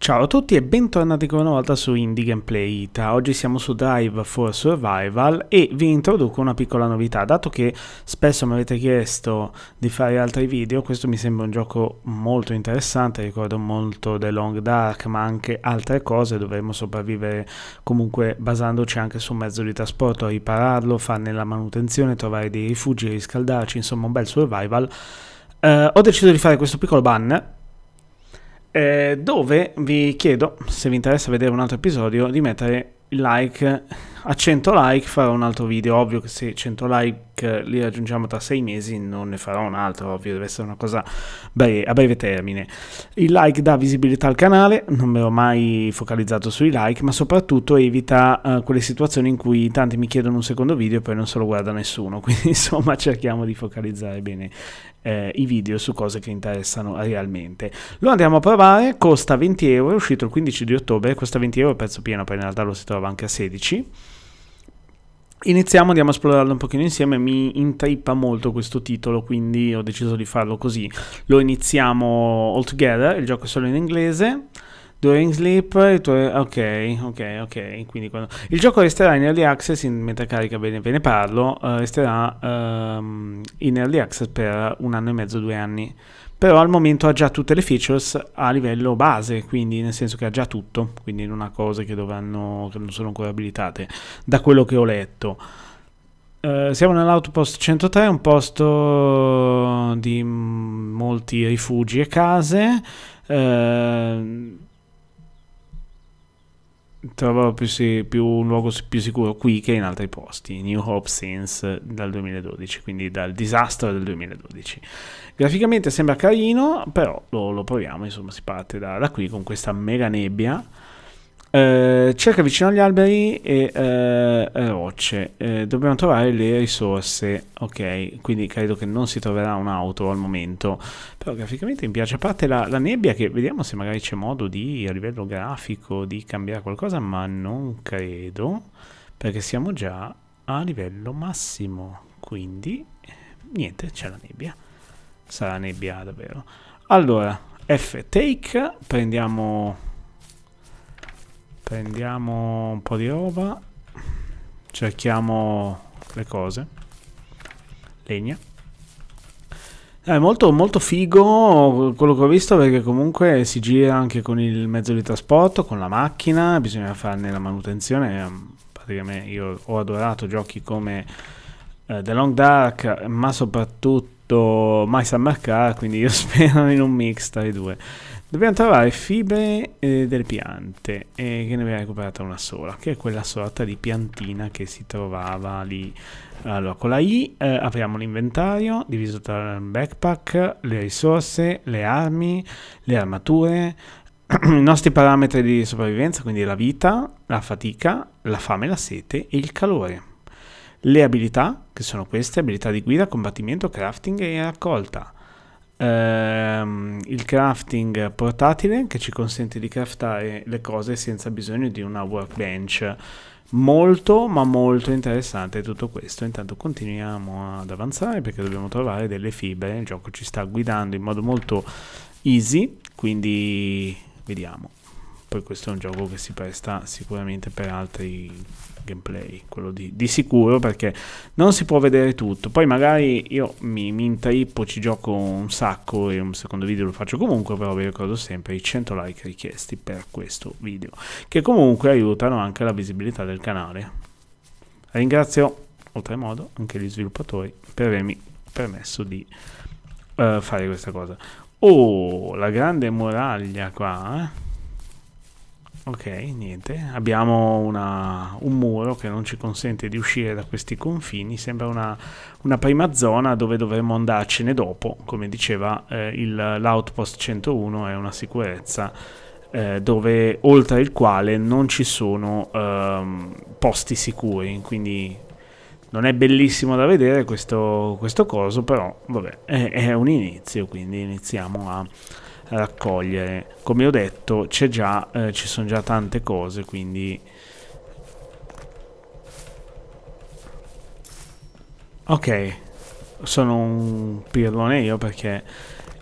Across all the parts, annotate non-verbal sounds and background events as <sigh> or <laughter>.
Ciao a tutti e bentornati ancora una volta su Indie Gameplay Ita. Oggi siamo su Drive for Survival e vi introduco una piccola novità. Dato che spesso mi avete chiesto di fare altri video, questo mi sembra un gioco molto interessante, ricordo molto The Long Dark, ma anche altre cose, dovremmo sopravvivere comunque basandoci anche su un mezzo di trasporto, ripararlo, farne la manutenzione, trovare dei rifugi, riscaldarci, insomma un bel survival. Eh, ho deciso di fare questo piccolo banner eh, dove vi chiedo, se vi interessa vedere un altro episodio, di mettere il like. A 100 like farò un altro video, ovvio che se 100 like Mac li raggiungiamo tra sei mesi, non ne farò un altro, ovvio, deve essere una cosa breve, a breve termine. Il like dà visibilità al canale, non mi ero mai focalizzato sui like, ma soprattutto evita uh, quelle situazioni in cui tanti mi chiedono un secondo video e poi non se lo guarda nessuno, <laughs> quindi insomma cerchiamo di focalizzare bene eh, i video su cose che interessano realmente. Lo andiamo a provare, costa 20 euro, è uscito il 15 di ottobre, costa 20 euro il prezzo pieno, poi in realtà lo si trova anche a 16. Iniziamo, andiamo a esplorarlo un pochino insieme, mi intrippa molto questo titolo, quindi ho deciso di farlo così. Lo iniziamo all together, il gioco è solo in inglese. During sleep, ok, ok, ok. Quindi quando... Il gioco resterà in early access, in, mentre carica bene ve ne parlo, uh, resterà um, in early access per un anno e mezzo, due anni però al momento ha già tutte le features a livello base, quindi nel senso che ha già tutto, quindi non ha cose che, dovranno, che non sono ancora abilitate, da quello che ho letto. Uh, siamo nell'outpost 103, un posto di molti rifugi e case. Uh, Trovavo più, più, un luogo più sicuro qui che in altri posti, New Hope Since dal 2012, quindi dal disastro del 2012. Graficamente sembra carino, però lo, lo proviamo, insomma si parte da, da qui con questa mega nebbia eh, cerca vicino agli alberi e eh, eh, rocce. Eh, dobbiamo trovare le risorse. Ok, quindi credo che non si troverà un'auto al momento. Però graficamente mi piace. A parte la, la nebbia, che vediamo se magari c'è modo di, a livello grafico, di cambiare qualcosa, ma non credo. Perché siamo già a livello massimo. Quindi, niente, c'è la nebbia. Sarà nebbia davvero. Allora, F take, prendiamo prendiamo un po' di roba cerchiamo le cose legna eh, è molto, molto figo quello che ho visto perché comunque si gira anche con il mezzo di trasporto, con la macchina, bisogna farne la manutenzione. Ehm, praticamente io ho adorato giochi come eh, The Long Dark, ma soprattutto My Summer Car, quindi io <laughs> spero in un mix tra i due. Dobbiamo trovare fibre eh, delle piante e che ne abbiamo recuperata una sola, che è quella sorta di piantina che si trovava lì. Allora, con la I eh, apriamo l'inventario, diviso tra il backpack, le risorse, le armi, le armature, <clears throat> i nostri parametri di sopravvivenza, quindi la vita, la fatica, la fame, la sete e il calore. Le abilità, che sono queste, abilità di guida, combattimento, crafting e raccolta ehm, il crafting portatile che ci consente di craftare le cose senza bisogno di una workbench. Molto ma molto interessante tutto questo. Intanto continuiamo ad avanzare perché dobbiamo trovare delle fibre. Il gioco ci sta guidando in modo molto easy, quindi vediamo. Poi questo è un gioco che si presta sicuramente per altri gameplay, quello di, di, sicuro, perché non si può vedere tutto. Poi magari io mi, mi intrippo, ci gioco un sacco e un secondo video lo faccio comunque, però vi ricordo sempre i 100 like richiesti per questo video, che comunque aiutano anche la visibilità del canale. Ringrazio oltremodo anche gli sviluppatori per avermi permesso di uh, fare questa cosa. Oh, la grande muraglia qua, eh? Ok, niente. Abbiamo una, un muro che non ci consente di uscire da questi confini. Sembra una, una prima zona dove dovremmo andarcene dopo. Come diceva, eh, l'outpost 101 è una sicurezza eh, dove, oltre il quale non ci sono ehm, posti sicuri. Quindi non è bellissimo da vedere questo, questo coso, però vabbè, è, è un inizio. Quindi iniziamo a raccogliere. Come ho detto, già, eh, ci sono già tante cose, quindi... Ok, sono un pirlone io perché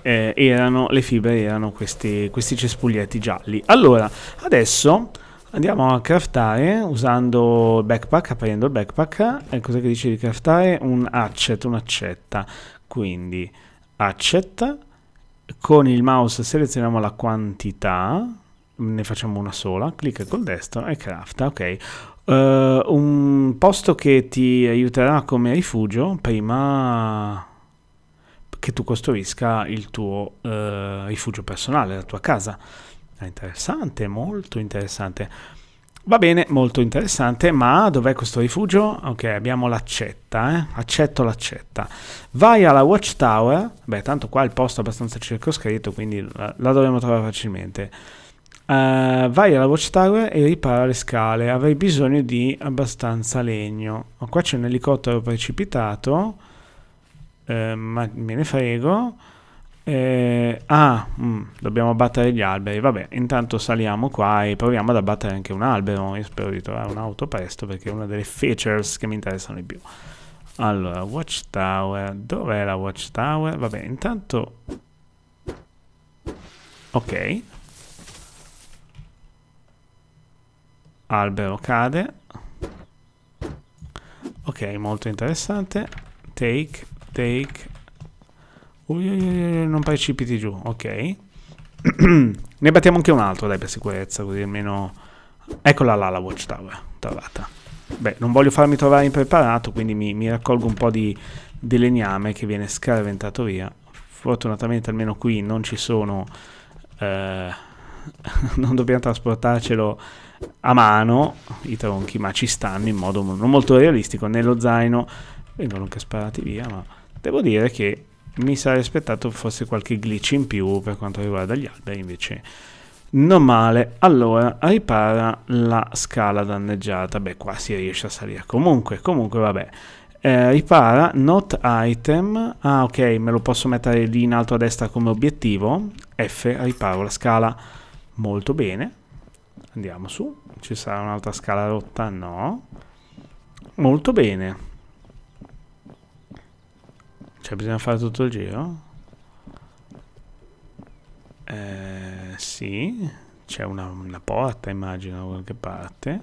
eh, erano, le fibre erano questi, questi cespuglietti gialli. Allora, adesso andiamo a craftare usando il backpack, aprendo il backpack. E eh, cos'è che dice di craftare? Un accet, un'accetta. Quindi accet con il mouse selezioniamo la quantità, ne facciamo una sola, clicca col destro e crafta, ok. Uh, un posto che ti aiuterà come rifugio prima che tu costruisca il tuo uh, rifugio personale, la tua casa. È interessante, molto interessante. Va bene, molto interessante, ma dov'è questo rifugio? Ok, abbiamo l'accetta, eh? accetto l'accetta. Vai alla watchtower, beh tanto qua il posto è abbastanza circoscritto, quindi la, la dovremo trovare facilmente. Uh, vai alla watchtower e ripara le scale, avrai bisogno di abbastanza legno. Oh, qua c'è un elicottero precipitato, uh, ma me ne frego. Eh, ah, mh, mm, dobbiamo abbattere gli alberi. Vabbè, intanto saliamo qua e proviamo ad abbattere anche un albero. Io spero di trovare un'auto presto perché è una delle features che mi interessano di più. Allora, watchtower. Dov'è la watchtower? Vabbè, intanto... Ok. Albero cade. Ok, molto interessante. Take, take, Ui, ui, ui, non precipiti giù, ok. <clears throat> ne battiamo anche un altro, dai, per sicurezza, così almeno... Eccola là la watchtower, trovata. Beh, non voglio farmi trovare impreparato, quindi mi, mi raccolgo un po' di, di, legname che viene scaraventato via. Fortunatamente almeno qui non ci sono... Eh, <laughs> non dobbiamo trasportarcelo a mano, i tronchi, ma ci stanno in modo non molto realistico nello zaino. Vengono anche sparati via, ma devo dire che mi sarei aspettato fosse qualche glitch in più per quanto riguarda gli alberi invece non male allora ripara la scala danneggiata beh qua si riesce a salire comunque comunque vabbè eh, ripara not item ah ok me lo posso mettere lì in alto a destra come obiettivo F riparo la scala molto bene andiamo su ci sarà un'altra scala rotta no molto bene cioè bisogna fare tutto il giro? Eh, sì, c'è una, una porta immagino da qualche parte.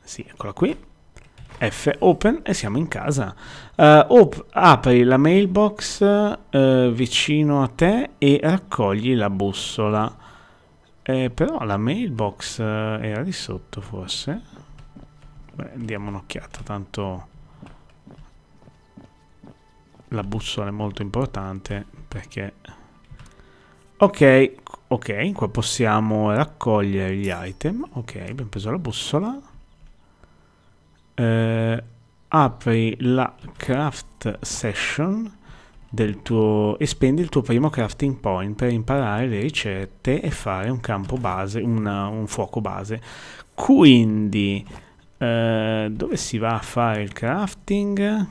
Sì, eccola qui. F open e siamo in casa. Uh, apri la mailbox uh, vicino a te e raccogli la bussola. Eh, però la mailbox uh, era di sotto forse. Beh, diamo un'occhiata, tanto la bussola è molto importante perché... Ok, ok, qua possiamo raccogliere gli item. Ok, abbiamo preso la bussola. Eh, apri la craft session del tuo, e spendi il tuo primo crafting point per imparare le ricette e fare un campo base, una, un fuoco base. Quindi, eh, dove si va a fare il crafting?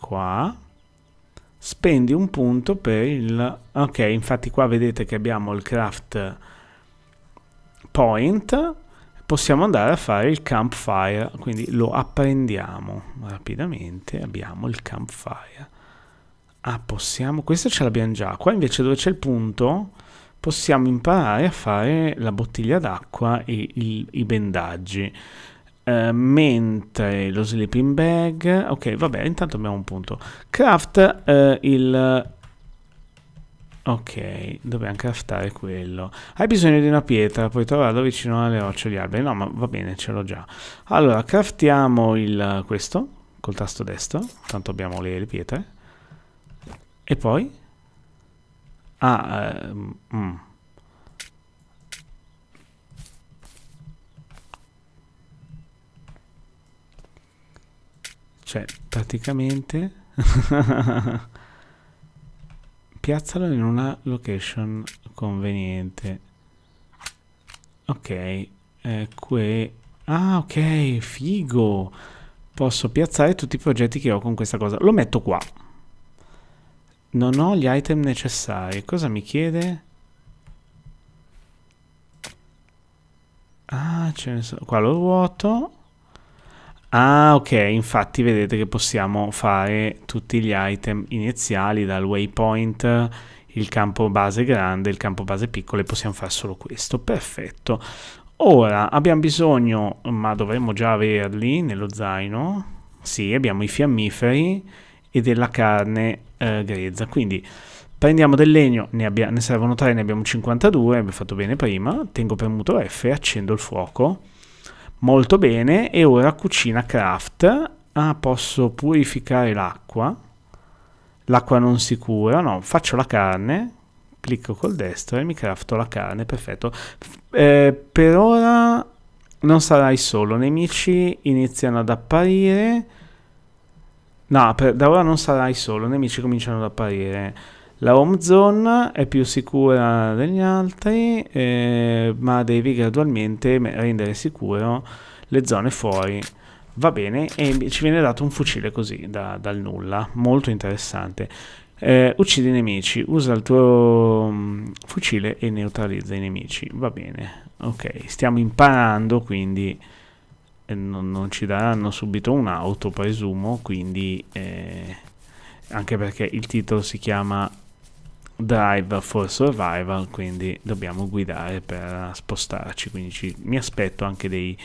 qua spendi un punto per il ok infatti qua vedete che abbiamo il craft point possiamo andare a fare il campfire quindi lo apprendiamo rapidamente abbiamo il campfire ah possiamo questo ce l'abbiamo già qua invece dove c'è il punto possiamo imparare a fare la bottiglia d'acqua e il, i bendaggi eh, mentre lo sleeping bag ok vabbè intanto abbiamo un punto craft uh, il ok dobbiamo craftare quello hai bisogno di una pietra puoi trovarlo vicino alle rocce di alberi no ma va bene ce l'ho già allora craftiamo il, questo col tasto destro tanto abbiamo le, le pietre e poi ah uh, mm. Cioè, praticamente... <laughs> Piazzalo in una location conveniente. Ok, eh, qui... Ah, ok, figo! Posso piazzare tutti i progetti che ho con questa cosa. Lo metto qua. Non ho gli item necessari. Cosa mi chiede? Ah, ce ne sono. Qua lo vuoto. Ah, ok, infatti vedete che possiamo fare tutti gli item iniziali dal waypoint, il campo base grande, il campo base piccolo e possiamo fare solo questo. Perfetto. Ora abbiamo bisogno, ma dovremmo già averli nello zaino. Sì, abbiamo i fiammiferi e della carne eh, grezza. Quindi prendiamo del legno, ne, abbiamo, ne servono 3, ne abbiamo 52, abbiamo fatto bene prima. Tengo premuto F e accendo il fuoco molto bene e ora cucina craft ah posso purificare l'acqua l'acqua non si cura no faccio la carne clicco col destro e mi crafto la carne perfetto eh, per ora non sarai solo nemici iniziano ad apparire no per, da ora non sarai solo nemici cominciano ad apparire la home zone è più sicura degli altri, eh, ma devi gradualmente rendere sicuro le zone fuori. Va bene, e ci viene dato un fucile così, da, dal nulla, molto interessante. Eh, uccidi i nemici, usa il tuo um, fucile e neutralizza i nemici. Va bene, ok, stiamo imparando quindi... Eh, non, non, ci daranno subito un'auto, presumo, quindi eh, anche perché il titolo si chiama Drive for Survival, quindi dobbiamo guidare per spostarci, quindi ci, mi aspetto anche dei,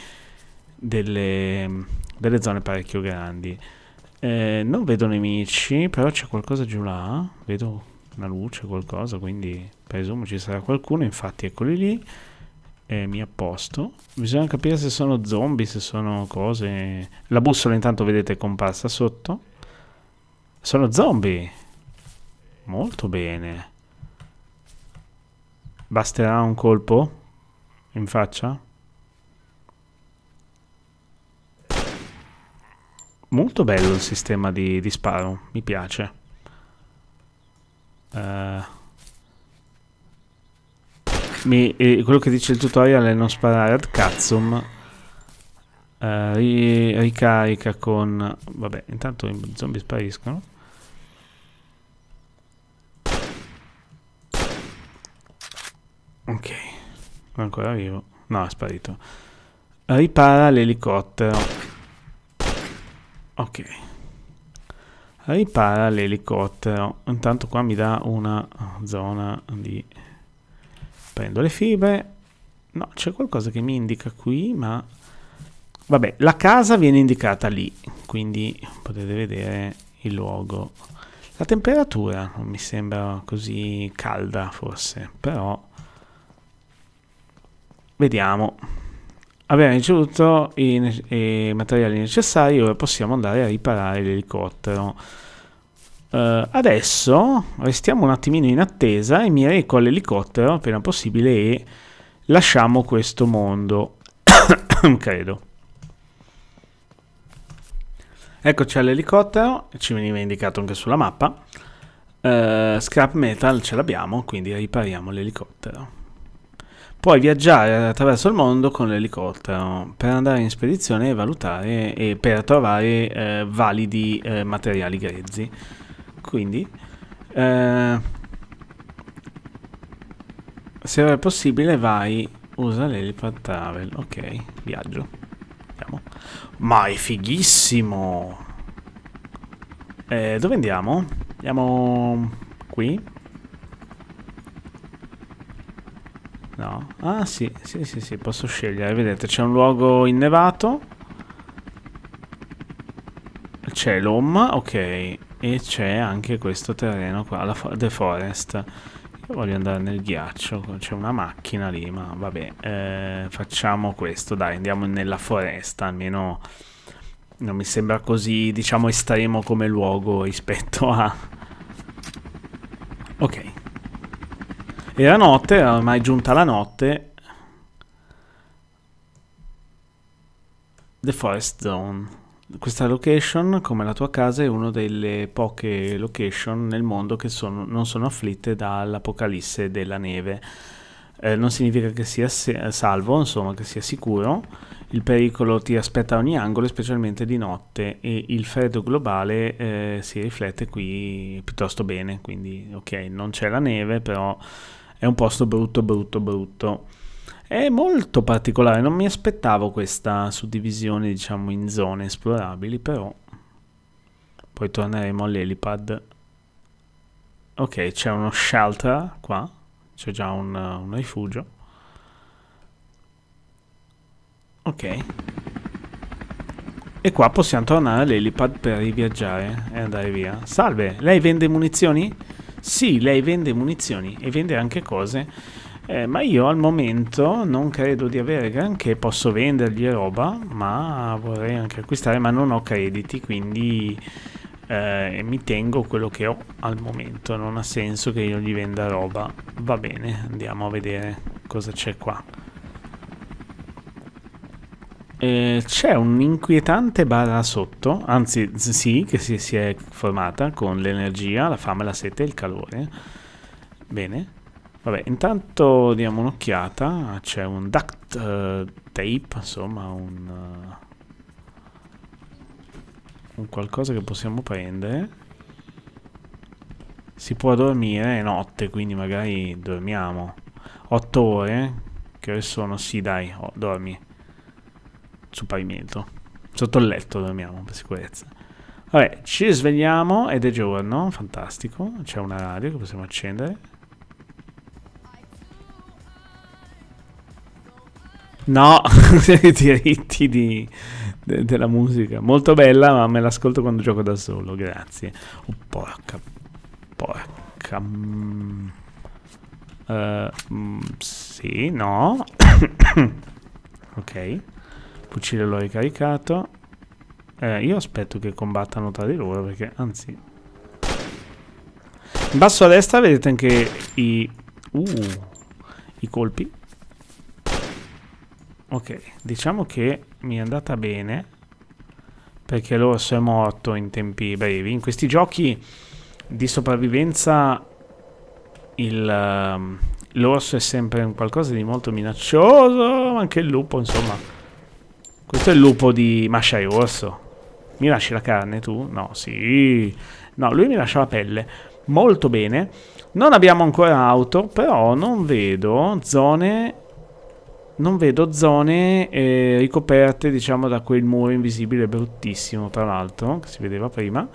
delle, delle, zone parecchio grandi. Eh, non vedo nemici, però c'è qualcosa giù là, vedo una luce, qualcosa, quindi presumo ci sarà qualcuno, infatti eccoli lì, eh, mi apposto. Bisogna capire se sono zombie, se sono cose... La bussola intanto vedete è comparsa sotto. Sono zombie! Molto bene. Basterà un colpo in faccia? Molto bello il sistema di, di sparo, mi piace. Uh, mi, eh, quello che dice il tutorial è non sparare ad cazzum. Uh, eh, ri, ricarica con... Vabbè, intanto i zombie spariscono. Ok, ancora vivo. No, è sparito. Ripara l'elicottero. Ok. Ripara l'elicottero. Intanto qua mi dà una zona di... Prendo le fibre. No, c'è qualcosa che mi indica qui, ma... Vabbè, la casa viene indicata lì, quindi potete vedere il luogo. La temperatura non mi sembra così calda forse, però Vediamo. Abbiamo ricevuto i, i materiali necessari, ora possiamo andare a riparare l'elicottero. Uh, adesso restiamo un attimino in attesa e mi reco all'elicottero appena possibile e lasciamo questo mondo, <coughs> credo. Eccoci all'elicottero, ci veniva indicato anche sulla mappa. Uh, scrap metal ce l'abbiamo, quindi ripariamo l'elicottero puoi viaggiare attraverso il mondo con l'elicottero per andare in spedizione e valutare e per trovare eh, validi eh, materiali grezzi. Quindi, eh, se è possibile, vai, usa l'helipad travel. Ok, viaggio. Andiamo. Ma è fighissimo! Eh, dove andiamo? Andiamo qui. No. Ah sì, sì, sì, sì, posso scegliere. Vedete, c'è un luogo innevato. C'è l'OM, ok. E c'è anche questo terreno qua, la fo The Forest. Io voglio andare nel ghiaccio, c'è una macchina lì, ma vabbè. Eh, facciamo questo, dai, andiamo nella foresta, almeno... Non mi sembra così, diciamo, estremo come luogo rispetto a... <laughs> Ok. E la notte, ormai è giunta la notte. The Forest Zone. Questa location, come la tua casa, è una delle poche location nel mondo che sono, non sono afflitte dall'apocalisse della neve. Eh, non significa che sia eh, salvo, insomma, che sia sicuro. Il pericolo ti aspetta a ogni angolo, specialmente di notte, e il freddo globale eh, si riflette qui piuttosto bene. Quindi, ok, non c'è la neve, però è un posto brutto, brutto, brutto. È molto particolare, non mi aspettavo questa suddivisione, diciamo, in zone esplorabili, però poi torneremo all'elipad. Ok, c'è uno shelter qua, c'è già un, un rifugio. Ok. E qua possiamo tornare all'elipad per riviaggiare e andare via. Salve, lei vende munizioni? Sì, lei vende munizioni e vende anche cose, eh, ma io al momento non credo di avere granché, posso vendergli roba, ma vorrei anche acquistare, ma non ho crediti, quindi eh, mi tengo quello che ho al momento, non ha senso che io gli venda roba. Va bene, andiamo a vedere cosa c'è qua. Eh, c'è un'inquietante bara sotto, anzi sì, che si, si è formata con l'energia, la fame, la sete e il calore. Bene. Vabbè, intanto diamo un'occhiata, c'è un duct uh, tape, insomma, un, uh, un qualcosa che possiamo prendere. Si può dormire, è notte, quindi magari dormiamo. 8 ore, che ore sono? Sì, dai, oh, dormi sul pavimento, sotto il letto dormiamo per sicurezza. Vabbè, ci svegliamo ed è giorno, fantastico, c'è una radio che possiamo accendere. No, <laughs> i diritti di, de, della musica, molto bella ma me l'ascolto quando gioco da solo, grazie. Oh, porca, porca... Mm. Uh, mm, sì, no. <coughs> ok fucile l'ho ricaricato. Eh, io aspetto che combattano tra di loro perché, anzi... In basso a destra vedete anche i... Uh, i colpi. Ok, diciamo che mi è andata bene perché l'orso è morto in tempi brevi. In questi giochi di sopravvivenza ehm, l'orso um, è sempre qualcosa di molto minaccioso, anche il lupo, insomma. Questo è il lupo di Masciaio Orso. Mi lasci la carne tu? No, sì. No, lui mi lascia la pelle. Molto bene. Non abbiamo ancora auto, però non vedo zone... Non vedo zone eh, ricoperte, diciamo, da quel muro invisibile bruttissimo, tra l'altro, che si vedeva prima.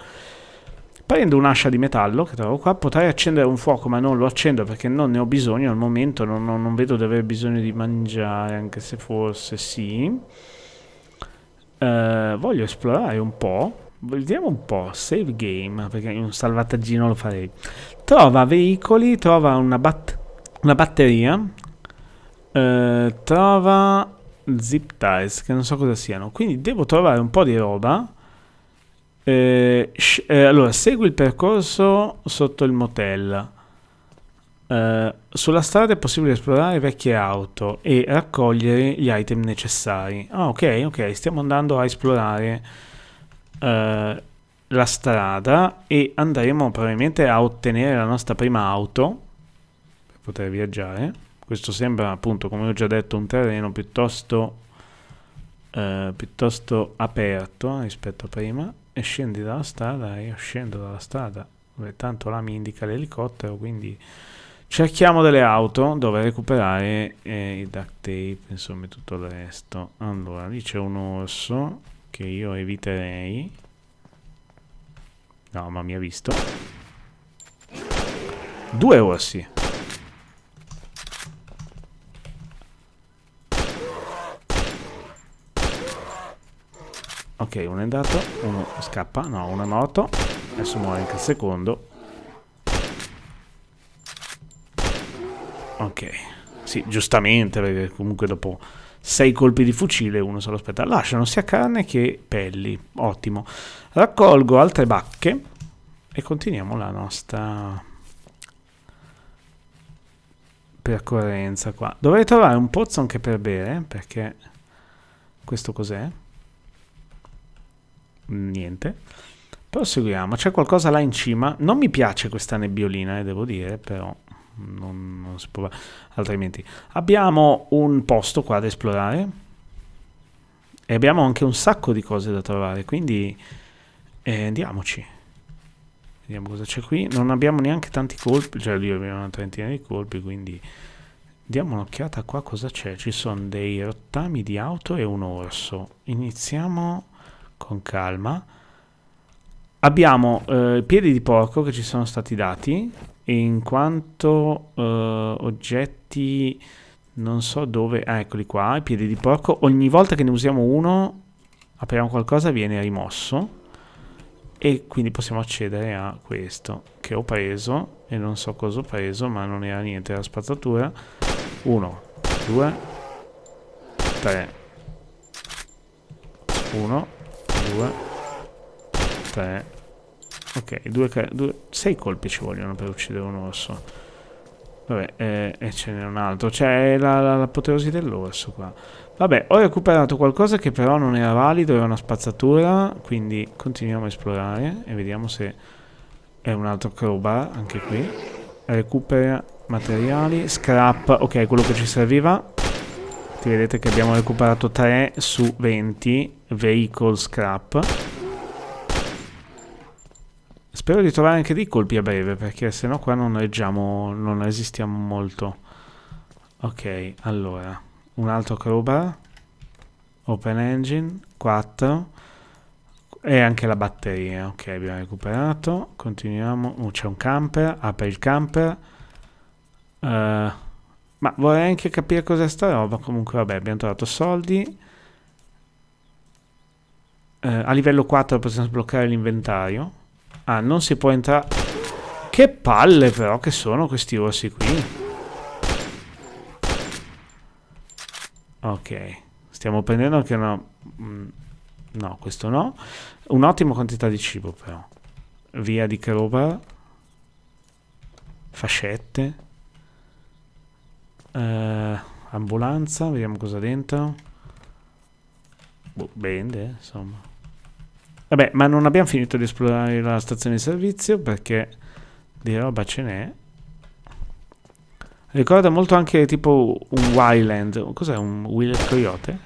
Prendo un'ascia di metallo che trovo qua, potrei accendere un fuoco ma non lo accendo perché non ne ho bisogno al momento, non, non, non vedo di aver bisogno di mangiare, anche se forse sì. Eh, voglio esplorare un po'. Vediamo un po'. Save game, perché un salvataggino lo farei. Trova veicoli, trova una, bat una batteria. Uh, trova zip ties, che non so cosa siano. Quindi devo trovare un po' di roba. Uh, allora, segui il percorso sotto il motel. Eh, sulla strada è possibile esplorare vecchie auto e raccogliere gli item necessari. Ah, ok, ok, stiamo andando a esplorare uh, la strada e andremo probabilmente a ottenere la nostra prima auto per poter viaggiare. Questo sembra appunto, come ho già detto, un terreno piuttosto, uh, piuttosto aperto rispetto a prima. E scendi dalla strada, io scendo dalla strada, dove tanto là mi indica l'elicottero, quindi... Cerchiamo delle auto dove recuperare eh, i duct tape, insomma tutto il resto. Allora, lì c'è un orso che io eviterei. No, ma mi ha visto. Due orsi. Ok, uno è andato, uno scappa, no, uno è morto. Adesso muore anche il secondo. Ok. Sì, giustamente, perché comunque dopo sei colpi di fucile uno se lo aspetta. Lasciano sia carne che pelli. Ottimo. Raccolgo altre bacche e continuiamo la nostra percorrenza qua. Dovrei trovare un pozzo anche per bere, perché questo cos'è? Niente. Proseguiamo. C'è qualcosa là in cima. Non mi piace questa nebbiolina, eh, devo dire, però non, non si può altrimenti. Abbiamo un posto qua da esplorare e abbiamo anche un sacco di cose da trovare, quindi eh, andiamoci. Vediamo cosa c'è qui. Non abbiamo neanche tanti colpi, cioè lì abbiamo una trentina di colpi, quindi diamo un'occhiata qua cosa c'è. Ci sono dei rottami di auto e un orso. Iniziamo con calma. Abbiamo eh, piedi di porco che ci sono stati dati, in quanto uh, oggetti non so dove ah, eccoli qua i piedi di porco ogni volta che ne usiamo uno apriamo qualcosa viene rimosso e quindi possiamo accedere a questo che ho preso e non so cosa ho preso ma non era niente era spazzatura 1 2 3 1 2 3 Ok, due, due, sei colpi ci vogliono per uccidere un orso. Vabbè, eh, e ce n'è un altro. Cioè, l'apoteosi la, la dell'orso qua. Vabbè, ho recuperato qualcosa che però non era valido, era una spazzatura, quindi continuiamo a esplorare e vediamo se è un altro crowbar, anche qui. Recupera materiali, scrap, ok, quello che ci serviva. Ti vedete che abbiamo recuperato 3 su 20 vehicle scrap. Spero di trovare anche dei colpi a breve, perché se no qua non reggiamo, non resistiamo molto. Ok, allora, un altro crowbar, open engine, 4, e anche la batteria, ok, abbiamo recuperato, continuiamo, uh, c'è un camper, apre il camper, uh, ma vorrei anche capire cos'è sta roba, comunque vabbè, abbiamo trovato soldi, uh, a livello 4 possiamo sbloccare l'inventario, Ah, non si può entrare... Che palle però che sono questi orsi qui. Ok. Stiamo prendendo anche una... Mm, no, questo no. Un'ottima quantità di cibo però. Via di crowbar. Fascette. Uh, ambulanza. Vediamo cosa dentro. Boh, bende, insomma. Vabbè, ma non abbiamo finito di esplorare la stazione di servizio perché di roba ce n'è. Ricorda molto anche tipo un Wyland. Cos'è un Willet Coyote?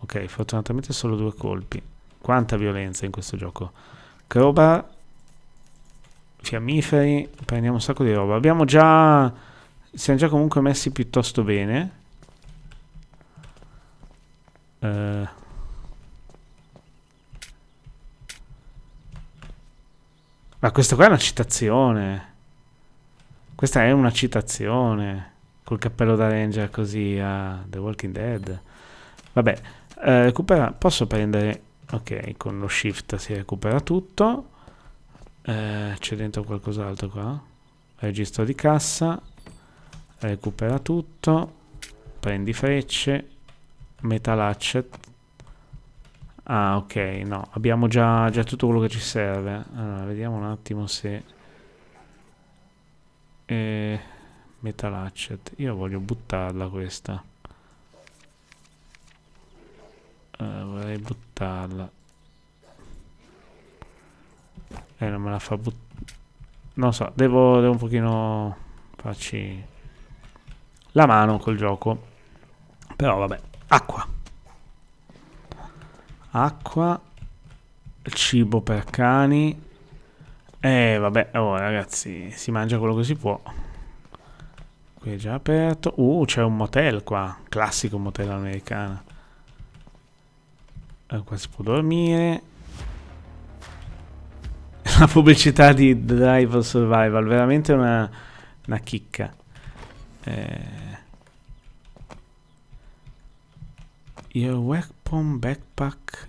Ok, fortunatamente solo due colpi. Quanta violenza in questo gioco. Crowbar, fiammiferi, prendiamo un sacco di roba. Abbiamo già... Siamo già comunque messi piuttosto bene. Ehm... Uh, Ma questa qua è una citazione. Questa è una citazione. Col cappello da ranger così a The Walking Dead. Vabbè, eh, recupera... Posso prendere... Ok, con lo shift si recupera tutto. Eh, C'è dentro qualcos'altro qua. Registro di cassa. Recupera tutto. Prendi frecce. Metal hatchet Ah, ok, no, abbiamo già, già tutto quello che ci serve. Allora, vediamo un attimo se... Eh, metal hatchet. Io voglio buttarla questa. Allora, eh, vorrei buttarla. Eh, non me la fa buttare. Non so, devo, devo un pochino farci la mano col gioco. Però vabbè, acqua acqua, cibo per cani. E eh, vabbè, oh, ragazzi, si mangia quello che si può. Qui è già aperto. Uh, c'è un motel qua, classico motel americano. Eh, qua si può dormire. <laughs> La pubblicità di Driver Survival, veramente una, una chicca. Eh... Your work Weapon backpack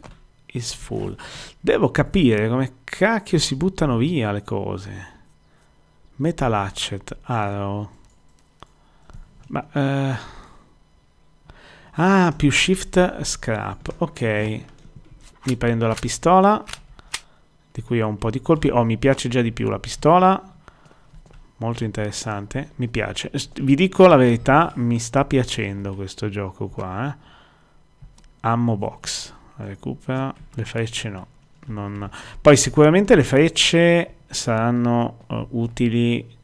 is full. Devo capire come cacchio si buttano via le cose. Metal hatchet, arrow. Ma... Eh... Ah, più shift scrap. Ok. Mi prendo la pistola. Di cui ho un po' di colpi. Oh, mi piace già di più la pistola. Molto interessante. Mi piace. Vi dico la verità, mi sta piacendo questo gioco qua. Eh ammo box recupera le frecce no non... poi sicuramente le frecce saranno uh, utili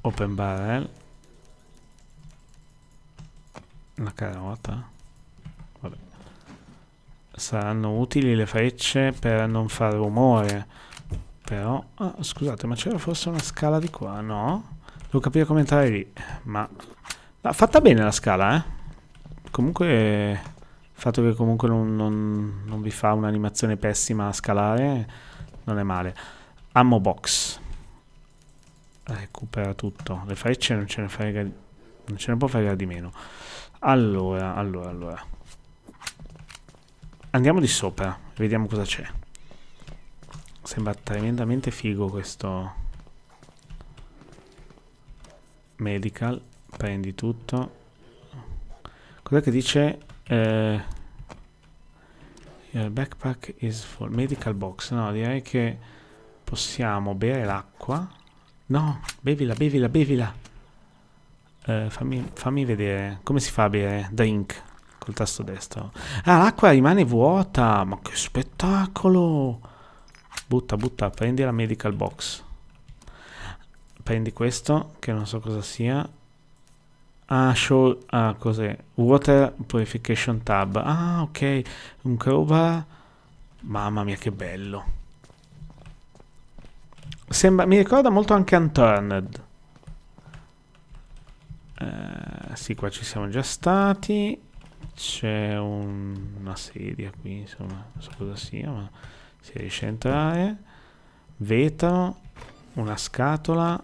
open barrel eh. la carota Vabbè. saranno utili le frecce per non far rumore però ah, scusate ma c'era forse una scala di qua no devo capire come entrare lì ma ma ah, fatta bene la scala, eh? Comunque, il fatto che comunque non, non, non vi fa un'animazione pessima a scalare, non è male. Ammo box. Recupera tutto. Le frecce non ce ne frega Non ce ne può fare di meno. Allora, allora, allora. Andiamo di sopra, vediamo cosa c'è. Sembra tremendamente figo questo medical prendi tutto cos'è che dice eh, your backpack is full medical box no direi che possiamo bere l'acqua no bevila bevila bevila eh, fammi, fammi vedere come si fa a bere drink col tasto destro ah l'acqua rimane vuota ma che spettacolo butta butta prendi la medical box prendi questo che non so cosa sia Ah, show, ah, cos'è? Water Purification Tab. Ah, ok, un crowbar. Mamma mia, che bello. Sembra, mi ricorda molto anche Unturned. Eh, sì, qua ci siamo già stati. C'è un, una sedia qui, insomma, non so cosa sia, ma si riesce a entrare. Vetro, una scatola,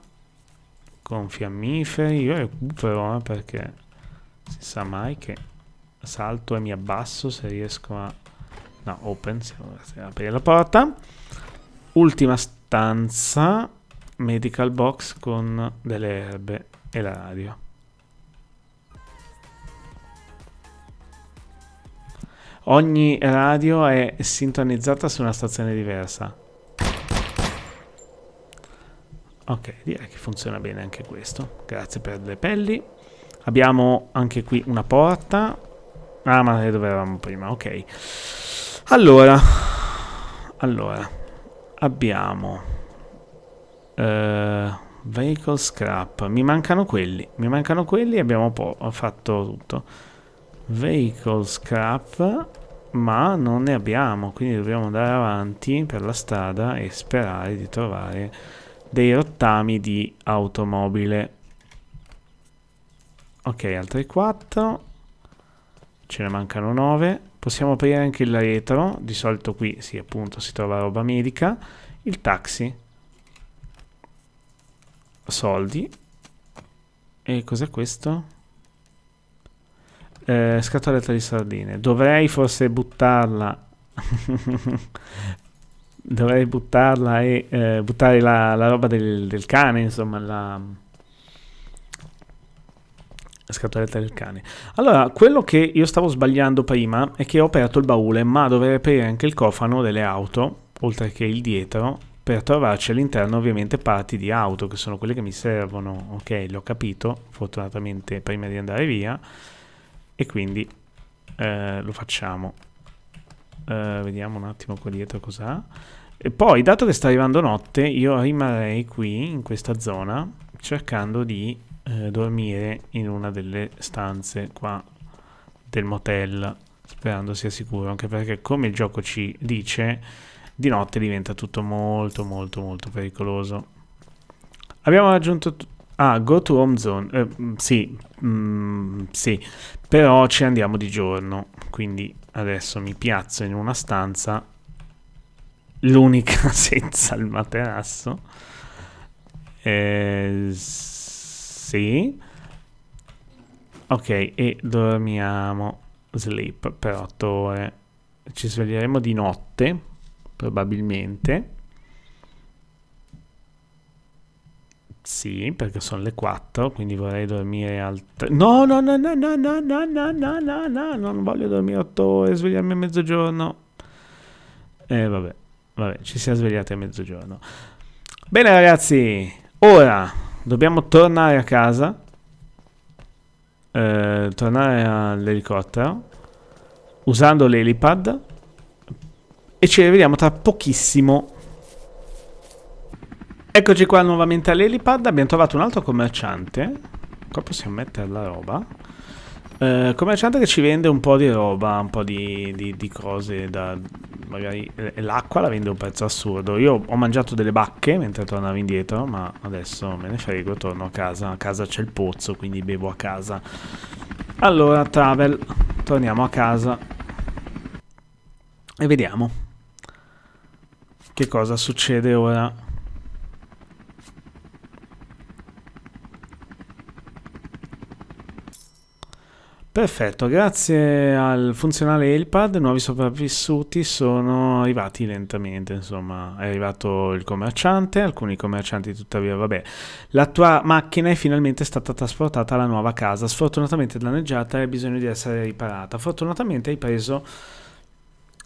con fiammiferi, io recupero eh, perché si sa mai che salto e mi abbasso se riesco a... no, open, se aprire la porta ultima stanza medical box con delle erbe e la radio ogni radio è sintonizzata su una stazione diversa Ok, direi che funziona bene anche questo. Grazie per le pelli. Abbiamo anche qui una porta. Ah, ma dove eravamo prima? Ok. Allora, allora, abbiamo uh, vehicle scrap. Mi mancano quelli. Mi mancano quelli. Abbiamo fatto tutto. Vehicle scrap. Ma non ne abbiamo. Quindi dobbiamo andare avanti per la strada e sperare di trovare dei rottami di automobile. Ok, altri 4. Ce ne mancano 9. Possiamo aprire anche il retro. Di solito qui, sì, appunto, si trova roba medica. Il taxi. Soldi. E cos'è questo? Eh, scatoletta di sardine. Dovrei forse buttarla <laughs> dovrei buttarla e eh, buttare la, la roba del, del, cane, insomma, la, la scatoletta del cane. Allora, quello che io stavo sbagliando prima è che ho aperto il baule, ma dovrei aprire anche il cofano delle auto, oltre che il dietro, per trovarci all'interno ovviamente parti di auto, che sono quelle che mi servono. Ok, l'ho capito, fortunatamente, prima di andare via. E quindi eh, lo facciamo. Uh, vediamo un attimo qua dietro cos'ha. E poi, dato che sta arrivando notte, io rimarrei qui, in questa zona, cercando di eh, dormire in una delle stanze qua del motel, sperando sia sicuro, anche perché come il gioco ci dice, di notte diventa tutto molto molto molto pericoloso. Abbiamo raggiunto... Ah, go to home zone. Eh, mm, sì, mm, sì, però ci andiamo di giorno, quindi adesso mi piazzo in una stanza, l'unica <laughs> senza il materasso. Eh, sì. Ok, e dormiamo sleep per 8 ore. Ci sveglieremo di notte, probabilmente. Sì, perché sono le 4, quindi vorrei dormire al... No, no, no, no, no, no, no, no, no, no, no, non voglio dormire 8 ore svegliarmi a mezzogiorno. Eh, vabbè, vabbè, ci siamo svegliati a mezzogiorno. Bene ragazzi, ora dobbiamo tornare a casa. Eh, tornare all'elicottero usando l'elipad e ci rivediamo tra pochissimo Eccoci qua nuovamente all'Elipad, abbiamo trovato un altro commerciante, qua possiamo mettere la roba, eh, commerciante che ci vende un po' di roba, un po' di, di, di cose da... magari l'acqua la vende a un prezzo assurdo, io ho mangiato delle bacche mentre tornavo indietro, ma adesso me ne frego, torno a casa, a casa c'è il pozzo, quindi bevo a casa. Allora, travel, torniamo a casa e vediamo che cosa succede ora. Perfetto, grazie al funzionale Elpad, nuovi sopravvissuti sono arrivati lentamente, insomma è arrivato il commerciante, alcuni commercianti tuttavia vabbè. La tua macchina è finalmente stata trasportata alla nuova casa, sfortunatamente danneggiata e ha bisogno di essere riparata. Fortunatamente hai preso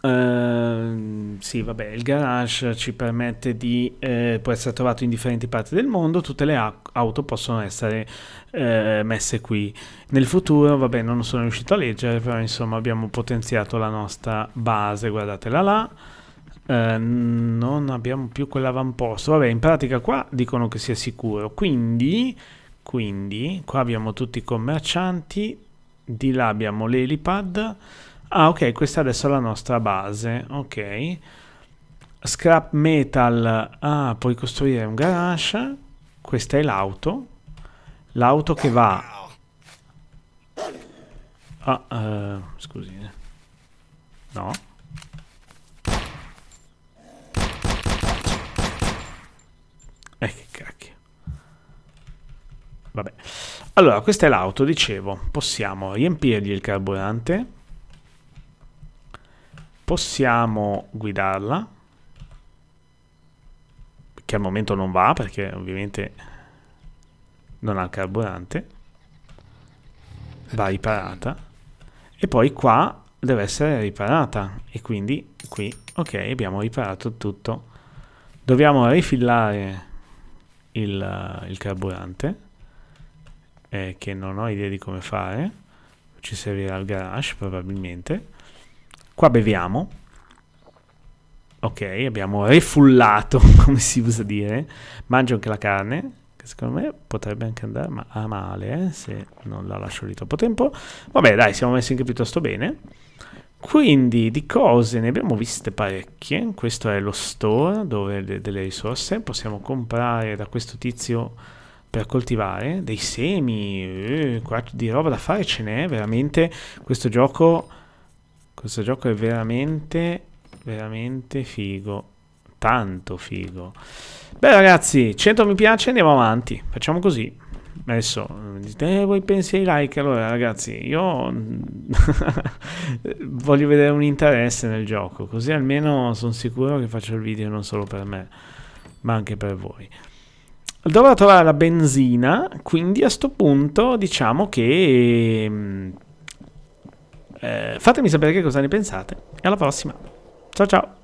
Ehm, sì, vabbè, il garage ci permette di eh, può essere trovato in differenti parti del mondo, tutte le auto possono essere eh, messe qui. Nel futuro, vabbè, non sono riuscito a leggere, però insomma abbiamo potenziato la nostra base, guardatela là. Eh, non abbiamo più quell'avamposto. Vabbè, in pratica qua dicono che sia sicuro. Quindi, quindi qua abbiamo tutti i commercianti, di là abbiamo l'elipad Ah, ok, questa è adesso la nostra base. Ok. Scrap metal. Ah, puoi costruire un garage. Questa è l'auto. L'auto che va... Ah, uh, scusi. No. Eh, che cacchio. Vabbè. Allora, questa è l'auto, dicevo. Possiamo riempirgli il carburante possiamo guidarla che al momento non va perché ovviamente non ha il carburante va riparata e poi qua deve essere riparata e quindi qui ok abbiamo riparato tutto dobbiamo rifillare il, il carburante eh, che non ho idea di come fare ci servirà il garage probabilmente Qua beviamo. Ok, abbiamo refullato, <laughs> come si usa dire. Mangio anche la carne, che secondo me potrebbe anche andare ma a male, eh, se non la lascio lì troppo tempo. Vabbè, dai, siamo messi anche piuttosto bene. Quindi di cose ne abbiamo viste parecchie. Questo è lo store dove delle risorse possiamo comprare da questo tizio per coltivare dei semi. Eh, di roba da fare ce n'è veramente. Questo gioco questo gioco è veramente, veramente figo. Tanto figo. Beh ragazzi, 100 mi piace, andiamo avanti. Facciamo così. Adesso eh, eh voi pensi ai like? Allora ragazzi, io <laughs> voglio vedere un interesse nel gioco, così almeno sono sicuro che faccio il video non solo per me, ma anche per voi. Dovrò trovare la benzina, quindi a questo punto diciamo che mm, eh, fatemi sapere che cosa ne pensate e alla prossima. Ciao ciao.